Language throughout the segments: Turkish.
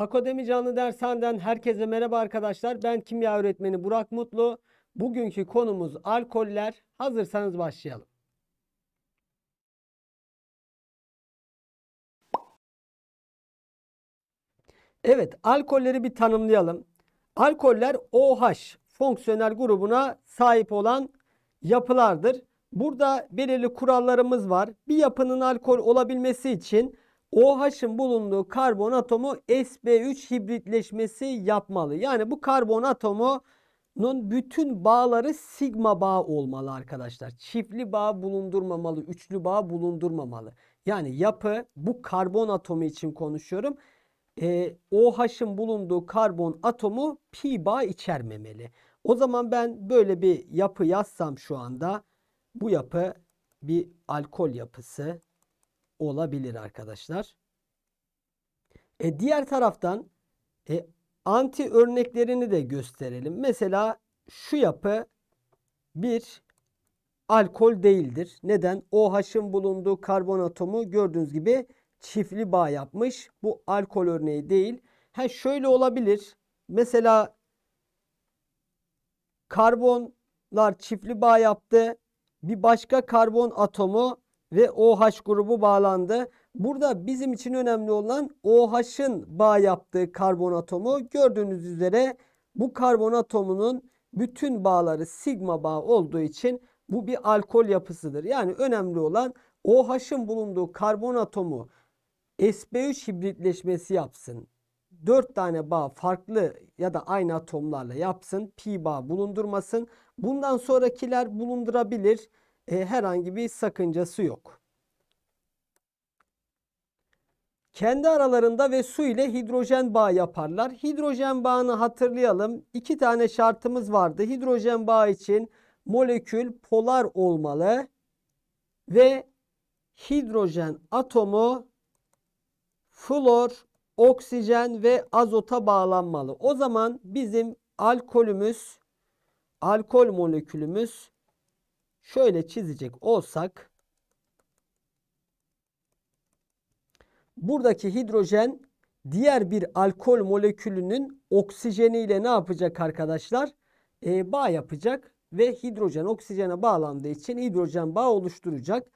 Akademi Canlı Dershan'den herkese merhaba arkadaşlar. Ben kimya öğretmeni Burak Mutlu. Bugünkü konumuz alkoller. Hazırsanız başlayalım. Evet, alkolleri bir tanımlayalım. Alkoller OH fonksiyonel grubuna sahip olan yapılardır. Burada belirli kurallarımız var. Bir yapının alkol olabilmesi için OH'ın bulunduğu karbon atomu Sb3 hibritleşmesi yapmalı. Yani bu karbon atomunun bütün bağları sigma bağ olmalı arkadaşlar. Çiftli bağ bulundurmamalı, üçlü bağ bulundurmamalı. Yani yapı bu karbon atomu için konuşuyorum. E, ee, OH'ın bulunduğu karbon atomu pi bağ içermemeli. O zaman ben böyle bir yapı yazsam şu anda bu yapı bir alkol yapısı olabilir arkadaşlar. E, diğer taraftan e, anti örneklerini de gösterelim. Mesela şu yapı bir alkol değildir. Neden? OH'ın bulunduğu karbon atomu gördüğünüz gibi çiftli bağ yapmış. Bu alkol örneği değil. Ha şöyle olabilir. Mesela karbonlar çiftli bağ yaptı. Bir başka karbon atomu ve OH grubu bağlandı. Burada bizim için önemli olan OH'ın bağ yaptığı karbon atomu. Gördüğünüz üzere bu karbon atomunun bütün bağları sigma bağ olduğu için bu bir alkol yapısıdır. Yani önemli olan OH'ın bulunduğu karbon atomu sp3 hibritleşmesi yapsın. 4 tane bağ farklı ya da aynı atomlarla yapsın. Pi bağ bulundurmasın. Bundan sonrakiler bulundurabilir e, herhangi bir sakıncası yok. Kendi aralarında ve su ile hidrojen bağ yaparlar. Hidrojen bağını hatırlayalım. İki tane şartımız vardı. Hidrojen bağı için molekül polar olmalı ve hidrojen atomu flor, oksijen ve azota bağlanmalı. O zaman bizim alkolümüz, alkol molekülümüz şöyle çizecek olsak buradaki hidrojen diğer bir alkol molekülünün oksijeniyle ne yapacak arkadaşlar? E, bağ yapacak ve hidrojen oksijene bağlandığı için hidrojen bağ oluşturacak.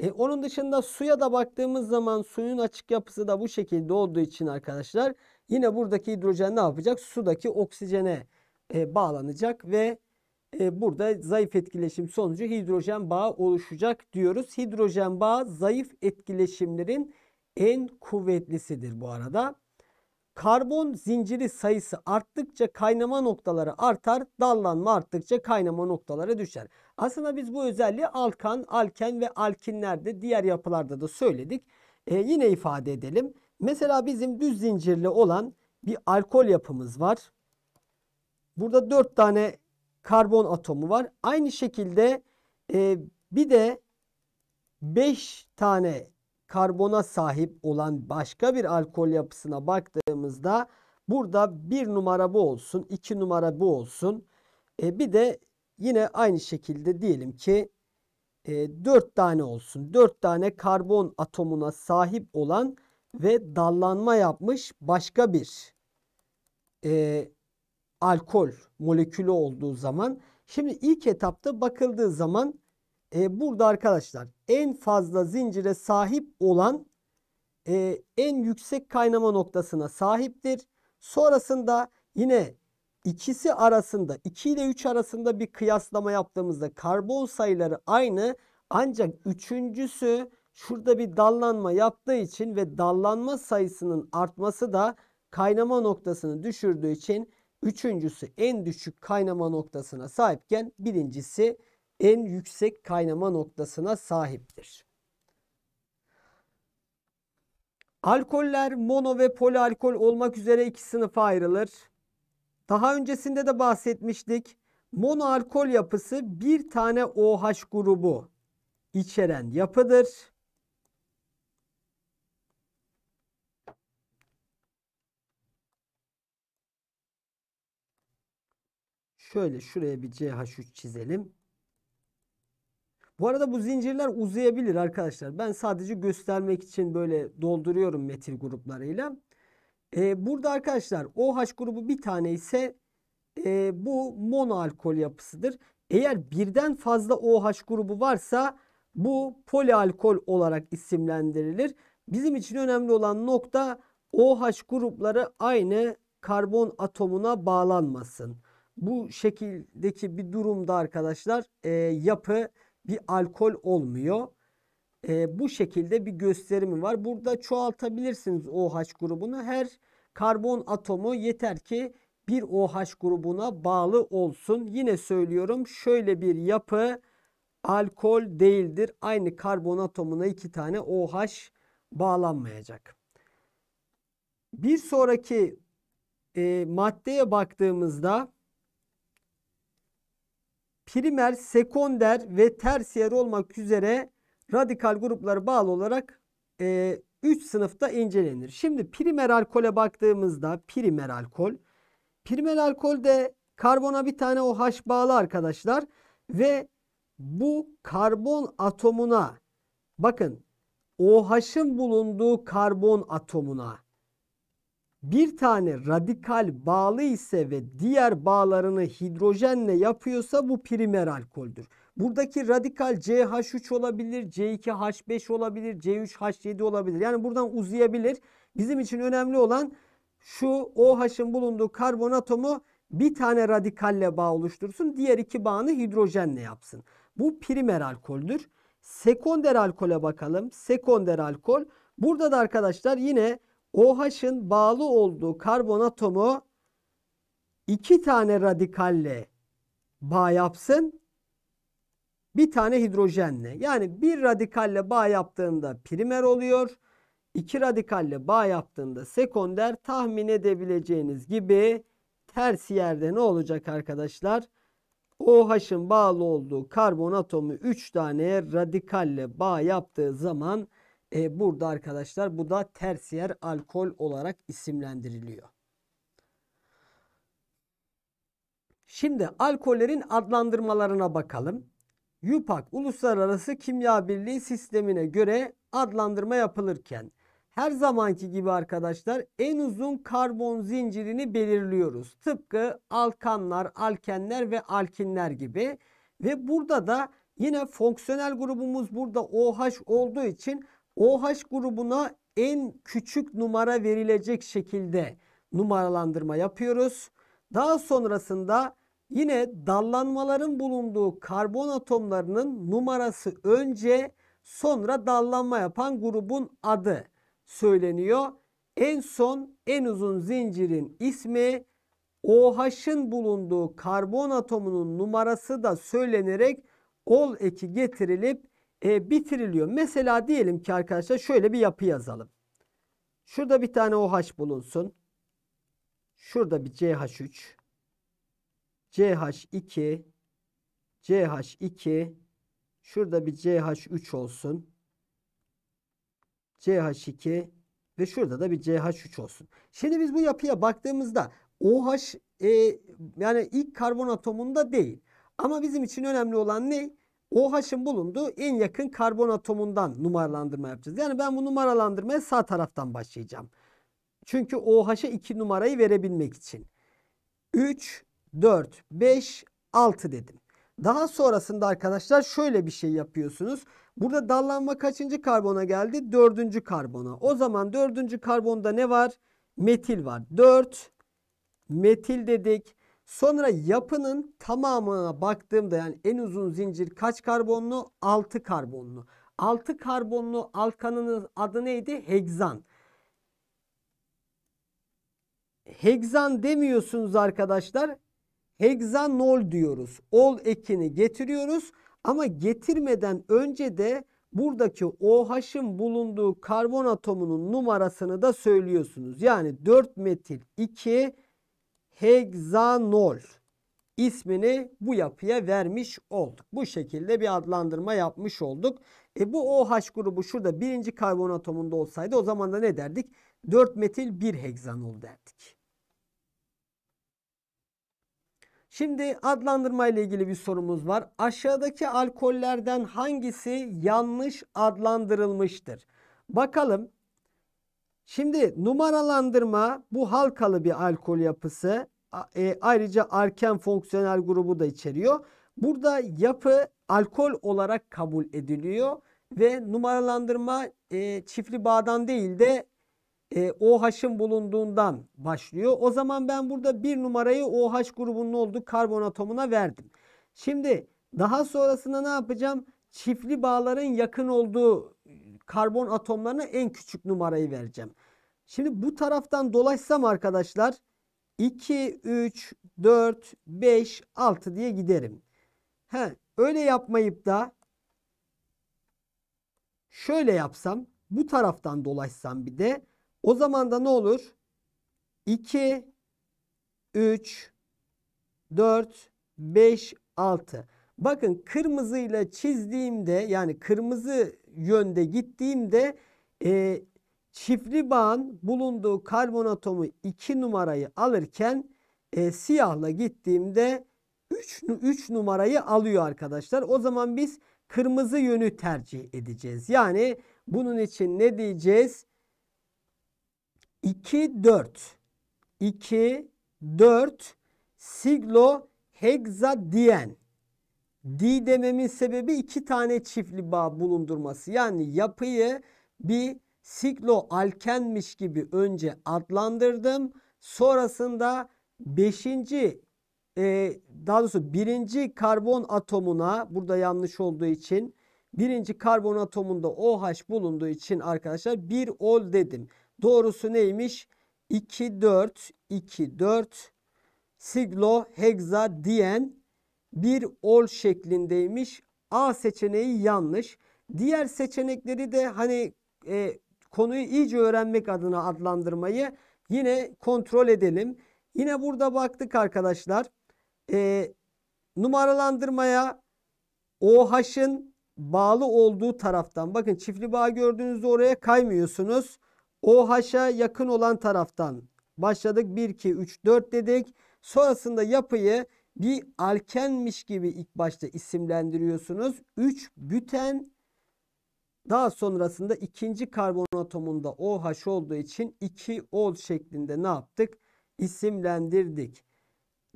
E, onun dışında suya da baktığımız zaman suyun açık yapısı da bu şekilde olduğu için arkadaşlar yine buradaki hidrojen ne yapacak? Sudaki oksijene e, bağlanacak ve e, burada zayıf etkileşim sonucu hidrojen bağı oluşacak diyoruz. Hidrojen bağı zayıf etkileşimlerin en kuvvetlisidir bu arada. Karbon zinciri sayısı arttıkça kaynama noktaları artar, dallanma arttıkça kaynama noktaları düşer. Aslında biz bu özelliği alkan, alken ve alkinlerde diğer yapılarda da söyledik. E, yine ifade edelim. Mesela bizim düz zincirli olan bir alkol yapımız var. Burada 4 tane karbon atomu var. Aynı şekilde e, bir de 5 tane karbona sahip olan başka bir alkol yapısına baktığımızda burada bir numara bu olsun, iki numara bu olsun. E, bir de yine aynı şekilde diyelim ki e, 4 tane olsun. 4 tane karbon atomuna sahip olan ve dallanma yapmış başka bir e, alkol molekülü olduğu zaman. Şimdi ilk etapta bakıldığı zaman e, burada arkadaşlar en fazla zincire sahip olan e, en yüksek kaynama noktasına sahiptir. Sonrasında yine ikisi arasında 2 ile 3 arasında bir kıyaslama yaptığımızda karbon sayıları aynı ancak üçüncüsü şurada bir dallanma yaptığı için ve dallanma sayısının artması da kaynama noktasını düşürdüğü için Üçüncüsü en düşük kaynama noktasına sahipken birincisi en yüksek kaynama noktasına sahiptir. Alkoller mono ve polialkol olmak üzere iki sınıfa ayrılır. Daha öncesinde de bahsetmiştik. Monoalkol yapısı bir tane OH grubu içeren yapıdır. Şöyle şuraya bir CH3 çizelim. Bu arada bu zincirler uzayabilir arkadaşlar. Ben sadece göstermek için böyle dolduruyorum metil gruplarıyla. Ee, burada arkadaşlar OH grubu bir tane ise e, bu monoalkol yapısıdır. Eğer birden fazla OH grubu varsa bu polialkol olarak isimlendirilir. Bizim için önemli olan nokta OH grupları aynı karbon atomuna bağlanmasın. Bu şekildeki bir durumda arkadaşlar e, yapı bir alkol olmuyor. E, bu şekilde bir gösterimi var. Burada çoğaltabilirsiniz OH grubunu. Her karbon atomu yeter ki bir OH grubuna bağlı olsun. Yine söylüyorum şöyle bir yapı alkol değildir. Aynı karbon atomuna iki tane OH bağlanmayacak. Bir sonraki e, maddeye baktığımızda primer, sekonder ve tersiyer olmak üzere radikal gruplara bağlı olarak 3 e, üç sınıfta incelenir. Şimdi primer alkole baktığımızda primer alkol. Primer alkolde karbona bir tane OH bağlı arkadaşlar ve bu karbon atomuna bakın OH'ın bulunduğu karbon atomuna bir tane radikal bağlı ise ve diğer bağlarını hidrojenle yapıyorsa bu primer alkoldür. Buradaki radikal CH3 olabilir, C2H5 olabilir, C3H7 olabilir. Yani buradan uzayabilir. Bizim için önemli olan şu OH'ın bulunduğu karbon atomu bir tane radikalle bağ oluştursun. Diğer iki bağını hidrojenle yapsın. Bu primer alkoldür. Sekonder alkole bakalım. Sekonder alkol. Burada da arkadaşlar yine OH'ın bağlı olduğu karbon atomu iki tane radikalle bağ yapsın. Bir tane hidrojenle. Yani bir radikalle bağ yaptığında primer oluyor. İki radikalle bağ yaptığında sekonder tahmin edebileceğiniz gibi tersi yerde ne olacak arkadaşlar? OH'ın bağlı olduğu karbon atomu 3 tane radikalle bağ yaptığı zaman e, burada arkadaşlar bu da tersiyer alkol olarak isimlendiriliyor. Şimdi alkollerin adlandırmalarına bakalım. YUPAC Uluslararası Kimya Birliği sistemine göre adlandırma yapılırken her zamanki gibi arkadaşlar en uzun karbon zincirini belirliyoruz. Tıpkı alkanlar, alkenler ve alkinler gibi. Ve burada da yine fonksiyonel grubumuz burada OH olduğu için OH grubuna en küçük numara verilecek şekilde numaralandırma yapıyoruz. Daha sonrasında yine dallanmaların bulunduğu karbon atomlarının numarası önce sonra dallanma yapan grubun adı söyleniyor. En son en uzun zincirin ismi OH'ın bulunduğu karbon atomunun numarası da söylenerek ol eki getirilip e, bitiriliyor. Mesela diyelim ki arkadaşlar şöyle bir yapı yazalım. Şurada bir tane OH bulunsun. Şurada bir CH3. CH2. CH2. Şurada bir CH3 olsun. CH2 ve şurada da bir CH3 olsun. Şimdi biz bu yapıya baktığımızda OH e, yani ilk karbon atomunda değil. Ama bizim için önemli olan ne? OH'ın bulunduğu en yakın karbon atomundan numaralandırma yapacağız. Yani ben bu numaralandırmaya sağ taraftan başlayacağım. Çünkü OH'a 2 e numarayı verebilmek için. 3, 4, 5, 6 dedim. Daha sonrasında arkadaşlar şöyle bir şey yapıyorsunuz. Burada dallanma kaçıncı karbona geldi? Dördüncü karbona. O zaman dördüncü karbonda ne var? Metil var. 4 metil dedik. Sonra yapının tamamına baktığımda yani en uzun zincir kaç karbonlu? 6 karbonlu. 6 karbonlu alkanının adı neydi? Hegzan. Hegzan demiyorsunuz arkadaşlar. Hegzanol diyoruz. Ol ekini getiriyoruz ama getirmeden önce de buradaki OH'ın bulunduğu karbon atomunun numarasını da söylüyorsunuz. Yani 4 metil 2 hegzanol ismini bu yapıya vermiş olduk. Bu şekilde bir adlandırma yapmış olduk. E bu OH grubu şurada birinci karbon atomunda olsaydı o zaman da ne derdik? 4 metil 1 hegzanol derdik. Şimdi adlandırma ile ilgili bir sorumuz var. Aşağıdaki alkollerden hangisi yanlış adlandırılmıştır? Bakalım. Şimdi numaralandırma bu halkalı bir alkol yapısı e, ayrıca arken fonksiyonel grubu da içeriyor. Burada yapı alkol olarak kabul ediliyor ve numaralandırma e, çiftli bağdan değil de e, OH'ın bulunduğundan başlıyor. O zaman ben burada bir numarayı OH grubunun olduğu karbon atomuna verdim. Şimdi daha sonrasında ne yapacağım? Çiftli bağların yakın olduğu karbon atomlarına en küçük numarayı vereceğim. Şimdi bu taraftan dolaşsam arkadaşlar 2, 3, 4, 5, 6 diye giderim. He, öyle yapmayıp da şöyle yapsam bu taraftan dolaşsam bir de o zaman da ne olur? 2, 3, 4, 5, 6. Bakın kırmızıyla çizdiğimde yani kırmızı yönde gittiğimde e, çiftli bağın bulunduğu karbon atomu 2 numarayı alırken e, siyahla gittiğimde 3, 3 numarayı alıyor arkadaşlar. O zaman biz kırmızı yönü tercih edeceğiz. Yani bunun için ne diyeceğiz? 2, 4. 2, 4 siglo hexadien. D dememin sebebi iki tane çiftli bağ bulundurması. Yani yapıyı bir sikloalkenmiş gibi önce adlandırdım. Sonrasında 5. E, daha doğrusu birinci karbon atomuna burada yanlış olduğu için birinci karbon atomunda OH bulunduğu için arkadaşlar 1 ol dedim. Doğrusu neymiş? 2 4 2 4 siglo hexa diyen bir ol şeklindeymiş. A seçeneği yanlış. Diğer seçenekleri de hani e, konuyu iyice öğrenmek adına adlandırmayı yine kontrol edelim. Yine burada baktık arkadaşlar. E, numaralandırmaya OH'ın bağlı olduğu taraftan bakın çiftli bağ gördüğünüzde oraya kaymıyorsunuz. OH'a yakın olan taraftan başladık. 1, 2, 3, 4 dedik. Sonrasında yapıyı bir alkenmiş gibi ilk başta isimlendiriyorsunuz. 3 büten daha sonrasında ikinci karbon atomunda OH olduğu için 2ol şeklinde ne yaptık? İsimlendirdik.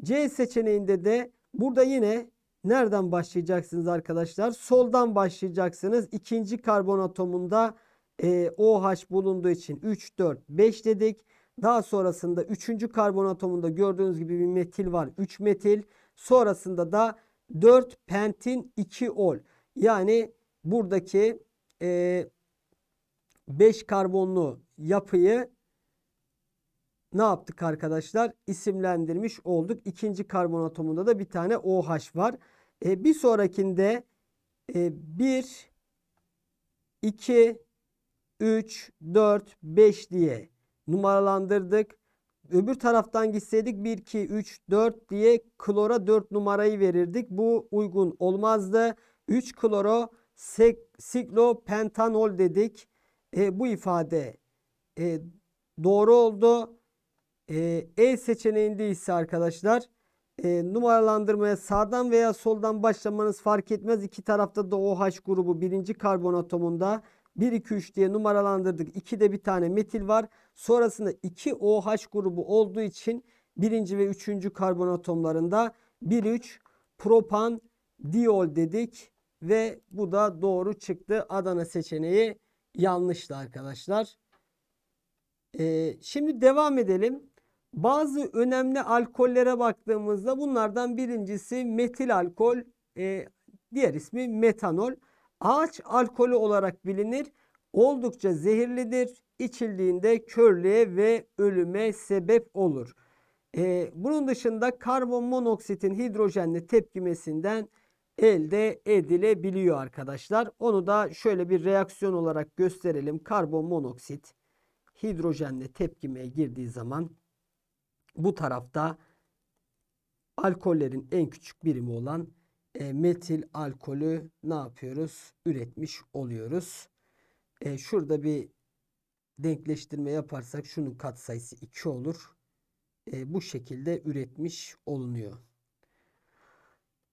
C seçeneğinde de burada yine nereden başlayacaksınız arkadaşlar? Soldan başlayacaksınız. İkinci karbon atomunda e, OH bulunduğu için 3, 4, 5 dedik. Daha sonrasında üçüncü karbon atomunda gördüğünüz gibi bir metil var. 3 metil. Sonrasında da 4 pentin 2 ol. Yani buradaki e, 5 karbonlu yapıyı ne yaptık arkadaşlar? İsimlendirmiş olduk. İkinci karbon atomunda da bir tane OH var. E, bir sonrakinde e, 1, 2, 3, 4, 5 diye numaralandırdık. Öbür taraftan gitseydik 1, 2, 3, 4 diye klora 4 numarayı verirdik. Bu uygun olmazdı. 3 kloro siklopentanol dedik. E, bu ifade e, doğru oldu. E, e seçeneğinde ise arkadaşlar e, numaralandırmaya sağdan veya soldan başlamanız fark etmez. İki tarafta da OH grubu birinci karbon atomunda 1, 2, 3 diye numaralandırdık. de bir tane metil var. Sonrasında 2 OH grubu olduğu için birinci ve üçüncü karbon atomlarında 1, 3 propan diol dedik. Ve bu da doğru çıktı. Adana seçeneği yanlıştı arkadaşlar. Ee, şimdi devam edelim. Bazı önemli alkollere baktığımızda bunlardan birincisi metil alkol, e, diğer ismi metanol. Ağaç alkolü olarak bilinir. Oldukça zehirlidir. İçildiğinde körlüğe ve ölüme sebep olur. E, bunun dışında karbon monoksitin hidrojenle tepkimesinden elde edilebiliyor arkadaşlar. Onu da şöyle bir reaksiyon olarak gösterelim. Karbon monoksit hidrojenle tepkimeye girdiği zaman bu tarafta alkollerin en küçük birimi olan e, metil alkolü ne yapıyoruz? Üretmiş oluyoruz. E, şurada bir denkleştirme yaparsak şunun katsayısı 2 olur. E, bu şekilde üretmiş olunuyor.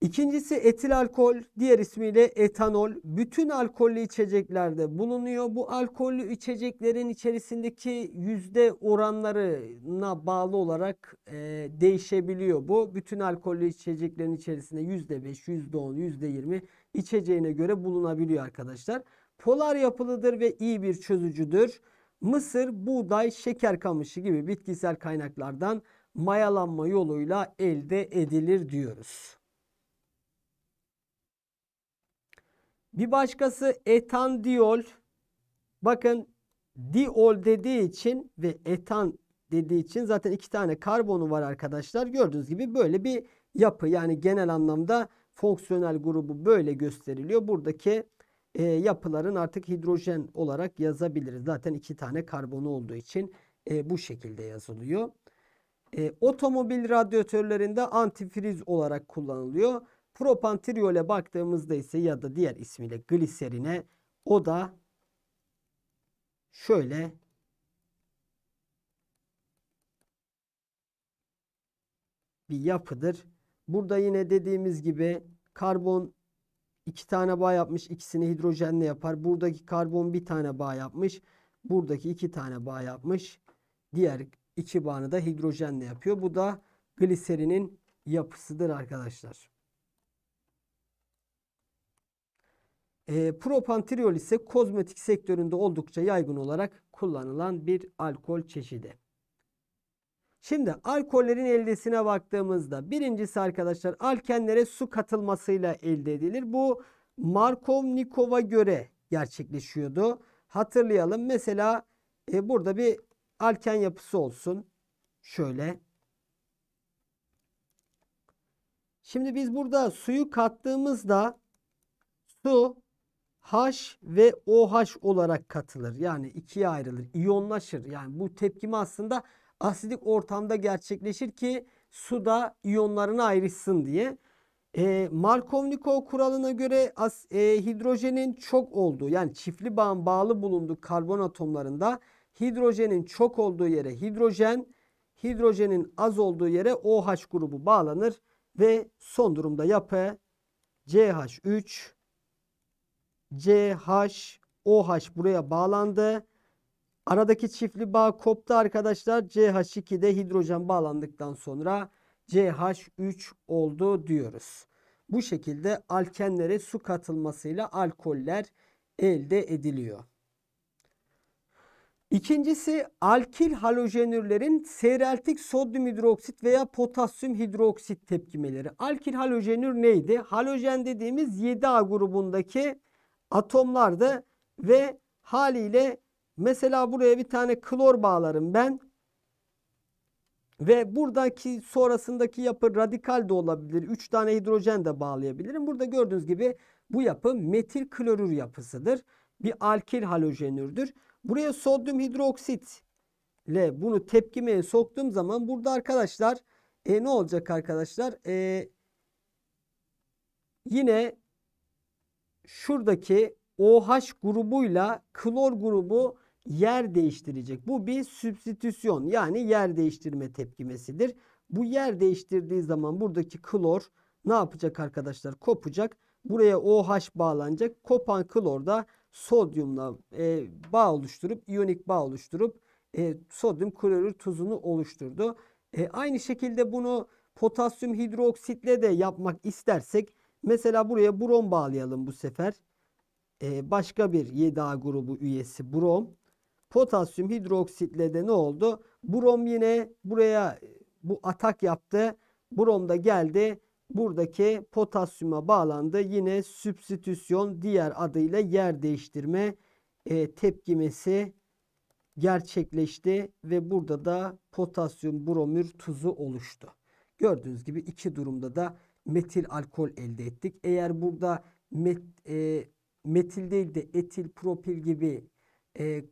İkincisi etil alkol, diğer ismiyle etanol. Bütün alkollü içeceklerde bulunuyor. Bu alkollü içeceklerin içerisindeki yüzde oranlarına bağlı olarak e, değişebiliyor. Bu bütün alkollü içeceklerin içerisinde yüzde beş, yüzde on, yüzde yirmi içeceğine göre bulunabiliyor arkadaşlar. Polar yapılıdır ve iyi bir çözücüdür. Mısır, buğday, şeker kamışı gibi bitkisel kaynaklardan mayalanma yoluyla elde edilir diyoruz. Bir başkası etandiol. Bakın diol dediği için ve etan dediği için zaten iki tane karbonu var arkadaşlar. Gördüğünüz gibi böyle bir yapı yani genel anlamda fonksiyonel grubu böyle gösteriliyor. Buradaki e, yapıların artık hidrojen olarak yazabiliriz. Zaten iki tane karbonu olduğu için e, bu şekilde yazılıyor. E, otomobil radyatörlerinde antifriz olarak kullanılıyor. Propantriole baktığımızda ise ya da diğer ismiyle gliserine o da şöyle bir yapıdır. Burada yine dediğimiz gibi karbon iki tane bağ yapmış. ikisini hidrojenle yapar. Buradaki karbon bir tane bağ yapmış. Buradaki iki tane bağ yapmış. Diğer iki bağını da hidrojenle yapıyor. Bu da gliserinin yapısıdır arkadaşlar. E, ee, propantirol ise kozmetik sektöründe oldukça yaygın olarak kullanılan bir alkol çeşidi. Şimdi alkollerin eldesine baktığımızda birincisi arkadaşlar alkenlere su katılmasıyla elde edilir. Bu Markovnikov'a göre gerçekleşiyordu. Hatırlayalım mesela e, burada bir alken yapısı olsun. Şöyle. Şimdi biz burada suyu kattığımızda su H ve OH olarak katılır. Yani ikiye ayrılır. İyonlaşır. Yani bu tepkimi aslında asidik ortamda gerçekleşir ki suda iyonlarını ayrışsın diye. E, Markovnikov kuralına göre as, e, hidrojenin çok olduğu yani çiftli bağın bağlı bulunduğu karbon atomlarında hidrojenin çok olduğu yere hidrojen, hidrojenin az olduğu yere OH grubu bağlanır ve son durumda yapı CH3 CH, OH buraya bağlandı. Aradaki çiftli bağ koptu arkadaşlar. CH2'de hidrojen bağlandıktan sonra CH3 oldu diyoruz. Bu şekilde alkenlere su katılmasıyla alkoller elde ediliyor. İkincisi alkil halojenürlerin seyreltik sodyum hidroksit veya potasyum hidroksit tepkimeleri. Alkil halojenür neydi? Halojen dediğimiz 7A grubundaki atomlarda ve haliyle mesela buraya bir tane klor bağlarım ben. Ve buradaki sonrasındaki yapı radikal de olabilir. 3 tane hidrojen de bağlayabilirim. Burada gördüğünüz gibi bu yapı metil klorür yapısıdır. Bir alkil halojenürdür. Buraya sodyum hidroksit ile bunu tepkimeye soktuğum zaman burada arkadaşlar e, ne olacak arkadaşlar? E, yine şuradaki OH grubuyla klor grubu yer değiştirecek. Bu bir substitüsyon yani yer değiştirme tepkimesidir. Bu yer değiştirdiği zaman buradaki klor ne yapacak arkadaşlar? Kopacak. Buraya OH bağlanacak. Kopan klor da sodyumla e, bağ oluşturup iyonik bağ oluşturup e, sodyum klorür tuzunu oluşturdu. E, aynı şekilde bunu potasyum hidroksitle de yapmak istersek Mesela buraya brom bağlayalım bu sefer. Ee, başka bir 7 grubu üyesi brom. Potasyum hidroksitle de ne oldu? Brom yine buraya e, bu atak yaptı. Brom da geldi. Buradaki potasyuma bağlandı. Yine substitüsyon diğer adıyla yer değiştirme e, tepkimesi gerçekleşti ve burada da potasyum bromür tuzu oluştu. Gördüğünüz gibi iki durumda da metil alkol elde ettik. Eğer burada met, e, metil değil de etil, propil gibi e,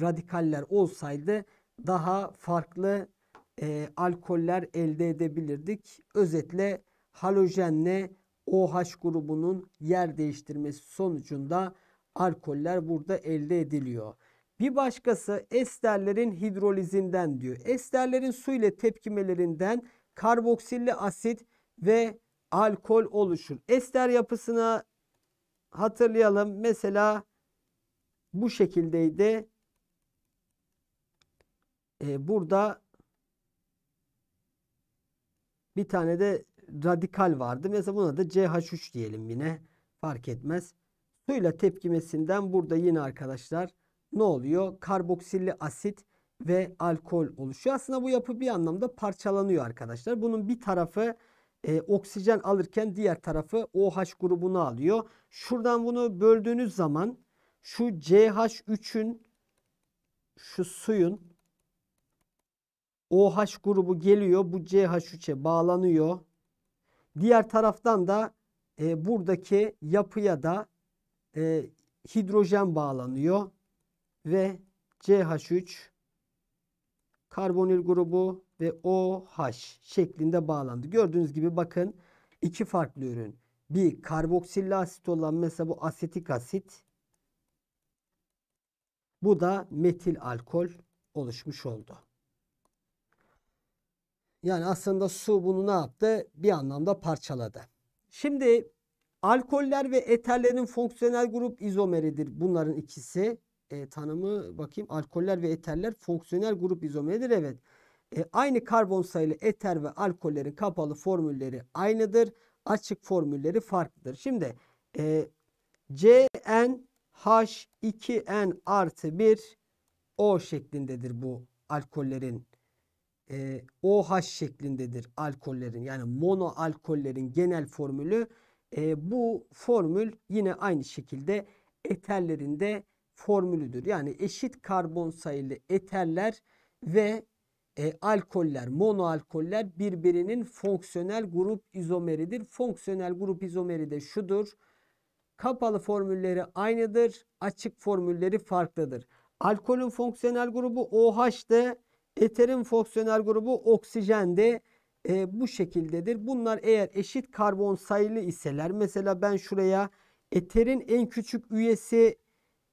radikaller olsaydı daha farklı e, alkoller elde edebilirdik. Özetle halojenle OH grubunun yer değiştirmesi sonucunda alkoller burada elde ediliyor. Bir başkası esterlerin hidrolizinden diyor. Esterlerin su ile tepkimelerinden karboksilli asit ve alkol oluşur. Ester yapısını hatırlayalım. Mesela bu şekildeydi. Ee, burada bir tane de radikal vardı. Mesela buna da CH3 diyelim yine. Fark etmez. Suyla tepkimesinden burada yine arkadaşlar ne oluyor? Karboksilli asit ve alkol oluşuyor. Aslında bu yapı bir anlamda parçalanıyor arkadaşlar. Bunun bir tarafı e, oksijen alırken diğer tarafı OH grubunu alıyor. Şuradan bunu böldüğünüz zaman şu CH3'ün şu suyun OH grubu geliyor. Bu CH3'e bağlanıyor. Diğer taraftan da e, buradaki yapıya da e, hidrojen bağlanıyor. Ve CH3 karbonil grubu ve OH şeklinde bağlandı. Gördüğünüz gibi bakın iki farklı ürün. Bir karboksilli asit olan mesela bu asetik asit. Bu da metil alkol oluşmuş oldu. Yani aslında su bunu ne yaptı? Bir anlamda parçaladı. Şimdi alkoller ve eterlerin fonksiyonel grup izomeridir bunların ikisi. E, tanımı bakayım alkoller ve eterler fonksiyonel grup izomeridir. Evet. E, aynı karbon sayılı eter ve alkollerin kapalı formülleri aynıdır. Açık formülleri farklıdır. Şimdi e, CnH2n artı 1 O şeklindedir bu alkollerin. E, OH şeklindedir alkollerin. Yani mono monoalkollerin genel formülü. E, bu formül yine aynı şekilde eterlerinde formülüdür. Yani eşit karbon sayılı eterler ve e, alkoller, monoalkoller birbirinin fonksiyonel grup izomeridir. Fonksiyonel grup izomeri de şudur. Kapalı formülleri aynıdır, açık formülleri farklıdır. Alkolün fonksiyonel grubu OH'de, eterin fonksiyonel grubu oksijende E, bu şekildedir. Bunlar eğer eşit karbon sayılı iseler, mesela ben şuraya eterin en küçük üyesi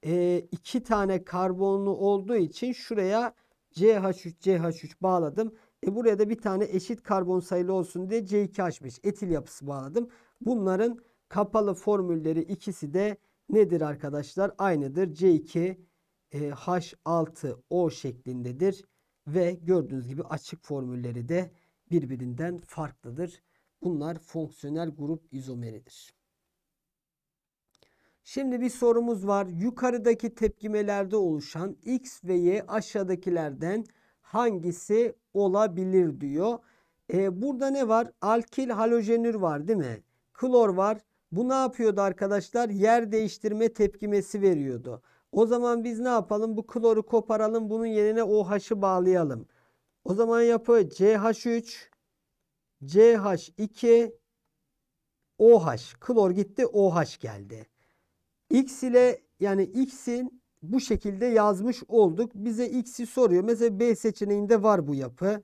e, iki tane karbonlu olduğu için şuraya CH3 CH3 bağladım. E buraya da bir tane eşit karbon sayılı olsun diye C2H5 etil yapısı bağladım. Bunların kapalı formülleri ikisi de nedir arkadaşlar? Aynıdır. C2 e, H6O şeklindedir ve gördüğünüz gibi açık formülleri de birbirinden farklıdır. Bunlar fonksiyonel grup izomeridir. Şimdi bir sorumuz var. Yukarıdaki tepkimelerde oluşan X ve Y aşağıdakilerden hangisi olabilir diyor. Ee, burada ne var? Alkil halojenür var değil mi? Klor var. Bu ne yapıyordu arkadaşlar? Yer değiştirme tepkimesi veriyordu. O zaman biz ne yapalım? Bu kloru koparalım. Bunun yerine OH'ı bağlayalım. O zaman yapı CH3, CH2, OH. Klor gitti, OH geldi. X ile yani X'in bu şekilde yazmış olduk. Bize X'i soruyor. Mesela B seçeneğinde var bu yapı.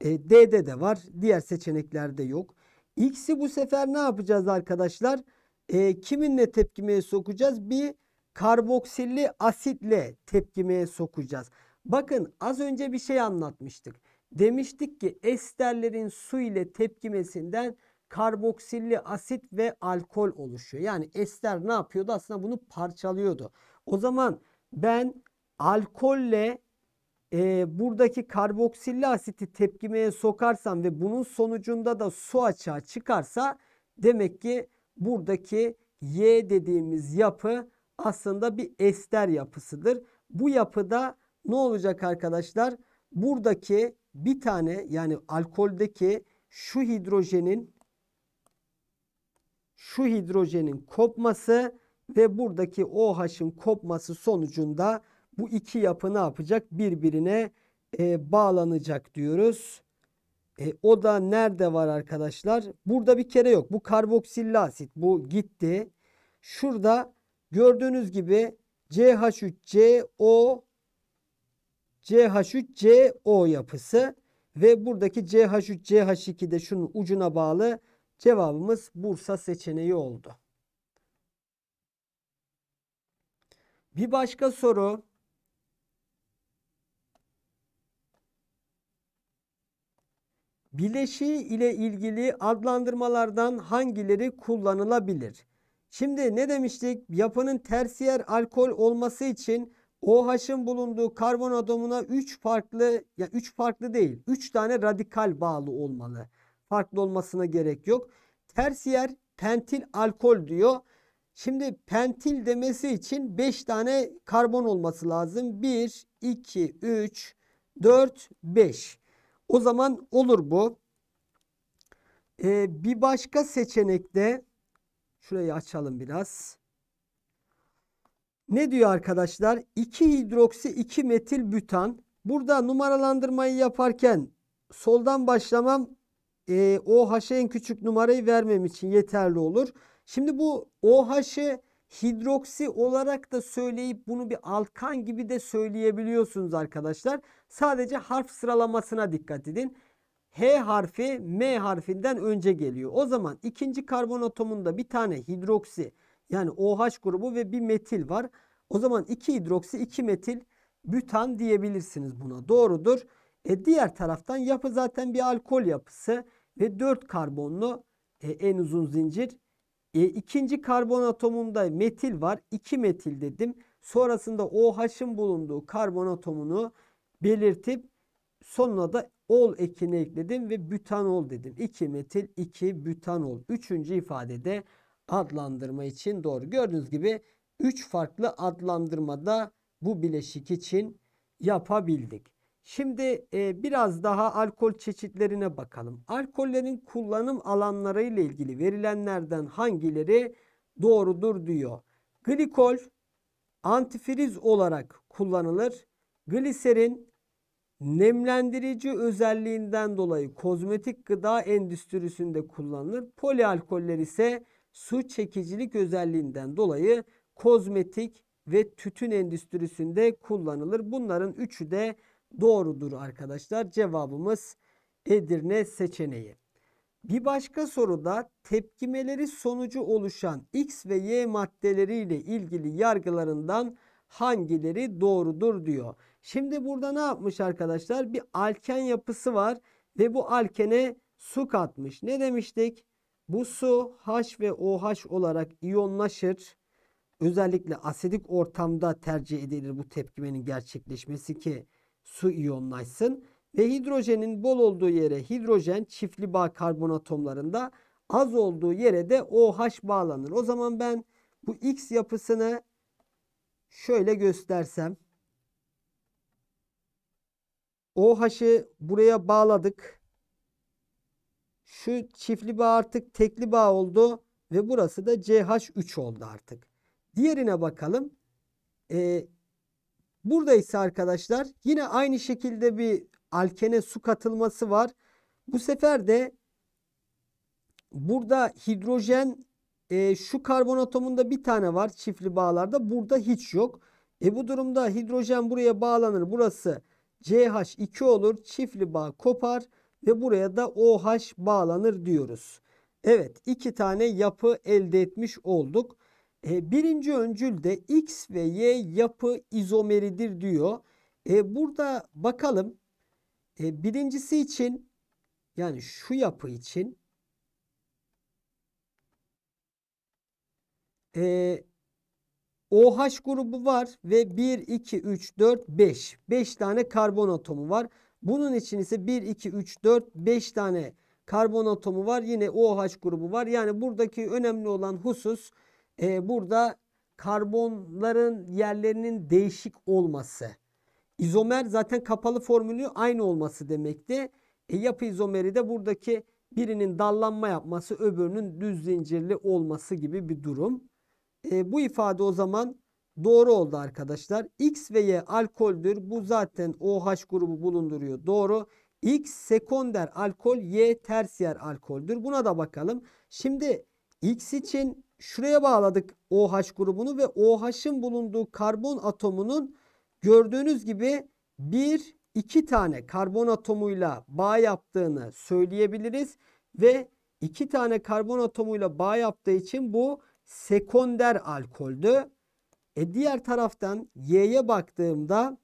E, D'de de var. Diğer seçeneklerde yok. X'i bu sefer ne yapacağız arkadaşlar? E, kiminle tepkimeye sokacağız? Bir karboksilli asitle tepkimeye sokacağız. Bakın az önce bir şey anlatmıştık. Demiştik ki esterlerin su ile tepkimesinden karboksilli asit ve alkol oluşuyor. Yani ester ne yapıyordu? Aslında bunu parçalıyordu. O zaman ben alkolle e, buradaki karboksilli asiti tepkimeye sokarsam ve bunun sonucunda da su açığa çıkarsa demek ki buradaki Y dediğimiz yapı aslında bir ester yapısıdır. Bu yapıda ne olacak arkadaşlar? Buradaki bir tane yani alkoldeki şu hidrojenin şu hidrojenin kopması ve buradaki OH'ın kopması sonucunda bu iki yapı ne yapacak? Birbirine e, bağlanacak diyoruz. E, o da nerede var arkadaşlar? Burada bir kere yok. Bu karboksilli asit. Bu gitti. Şurada gördüğünüz gibi CH3CO CH3CO yapısı ve buradaki CH3CH2 de şunun ucuna bağlı Cevabımız Bursa seçeneği oldu. Bir başka soru. Bileşiği ile ilgili adlandırmalardan hangileri kullanılabilir? Şimdi ne demiştik? Yapının tersiyer alkol olması için OH'ın bulunduğu karbon atomuna 3 farklı ya 3 farklı değil 3 tane radikal bağlı olmalı farklı olmasına gerek yok. Tersiyer pentil alkol diyor. Şimdi pentil demesi için 5 tane karbon olması lazım. 1, 2, 3, 4, 5. O zaman olur bu. Ee, bir başka seçenekte şurayı açalım biraz. Ne diyor arkadaşlar? 2 hidroksi 2 metil butan. Burada numaralandırmayı yaparken soldan başlamam e, OH'a en küçük numarayı vermem için yeterli olur. Şimdi bu OH'ı hidroksi olarak da söyleyip bunu bir alkan gibi de söyleyebiliyorsunuz arkadaşlar. Sadece harf sıralamasına dikkat edin. H harfi M harfinden önce geliyor. O zaman ikinci karbon atomunda bir tane hidroksi yani OH grubu ve bir metil var. O zaman iki hidroksi iki metil bütan diyebilirsiniz buna. Doğrudur. E diğer taraftan yapı zaten bir alkol yapısı ve 4 karbonlu e, en uzun zincir. E, ikinci karbon atomunda metil var. 2 metil dedim. Sonrasında OH'ın bulunduğu karbon atomunu belirtip sonuna da ol ekini ekledim ve butanol dedim. 2 metil 2 butanol. Üçüncü ifadede adlandırma için doğru. Gördüğünüz gibi 3 farklı adlandırmada bu bileşik için yapabildik. Şimdi e, biraz daha alkol çeşitlerine bakalım. Alkollerin kullanım alanları ile ilgili verilenlerden hangileri doğrudur diyor. Glikol antifriz olarak kullanılır. Gliserin nemlendirici özelliğinden dolayı kozmetik gıda endüstrisinde kullanılır. Polialkoller ise su çekicilik özelliğinden dolayı kozmetik ve tütün endüstrisinde kullanılır. Bunların üçü de doğrudur arkadaşlar. Cevabımız Edirne seçeneği. Bir başka soruda tepkimeleri sonucu oluşan X ve Y maddeleriyle ilgili yargılarından hangileri doğrudur diyor. Şimdi burada ne yapmış arkadaşlar? Bir alken yapısı var ve bu alkene su katmış. Ne demiştik? Bu su H ve OH olarak iyonlaşır. Özellikle asidik ortamda tercih edilir bu tepkimenin gerçekleşmesi ki su iyonlaşsın ve hidrojenin bol olduğu yere hidrojen çiftli bağ karbon atomlarında az olduğu yere de OH bağlanır. O zaman ben bu X yapısını şöyle göstersem OH'ı buraya bağladık. Şu çiftli bağ artık tekli bağ oldu ve burası da CH3 oldu artık. Diğerine bakalım. Ee, Burada ise arkadaşlar yine aynı şekilde bir alkene su katılması var. Bu sefer de burada hidrojen e, şu karbon atomunda bir tane var çiftli bağlarda. Burada hiç yok. E bu durumda hidrojen buraya bağlanır. Burası CH2 olur. Çiftli bağ kopar ve buraya da OH bağlanır diyoruz. Evet iki tane yapı elde etmiş olduk. E, birinci öncül de X ve Y yapı izomeridir diyor. E, burada bakalım e, birincisi için yani şu yapı için e, OH grubu var ve 1, 2, 3, 4, 5. 5 tane karbon atomu var. Bunun için ise 1, 2, 3, 4, 5 tane karbon atomu var. Yine OH grubu var. Yani buradaki önemli olan husus e, burada karbonların yerlerinin değişik olması. İzomer zaten kapalı formülü aynı olması demekti. E, yapı izomeri de buradaki birinin dallanma yapması öbürünün düz zincirli olması gibi bir durum. E, bu ifade o zaman doğru oldu arkadaşlar. X ve Y alkoldür. Bu zaten OH grubu bulunduruyor. Doğru. X sekonder alkol, Y tersiyer alkoldür. Buna da bakalım. Şimdi X için şuraya bağladık OH grubunu ve OH'ın bulunduğu karbon atomunun gördüğünüz gibi bir iki tane karbon atomuyla bağ yaptığını söyleyebiliriz ve iki tane karbon atomuyla bağ yaptığı için bu sekonder alkoldü. E diğer taraftan Y'ye baktığımda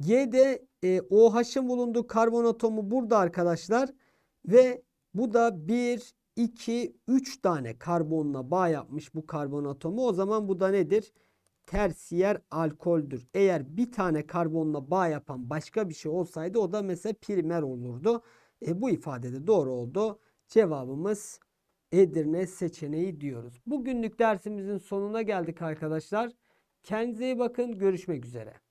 Y'de e, OH'ın bulunduğu karbon atomu burada arkadaşlar ve bu da 1, 2, 3 tane karbonla bağ yapmış bu karbon atomu. O zaman bu da nedir? Tersiyer alkoldür. Eğer bir tane karbonla bağ yapan başka bir şey olsaydı o da mesela primer olurdu. E, bu ifadede doğru oldu. Cevabımız Edirne seçeneği diyoruz. Bugünlük dersimizin sonuna geldik arkadaşlar. Kendinize iyi bakın. Görüşmek üzere.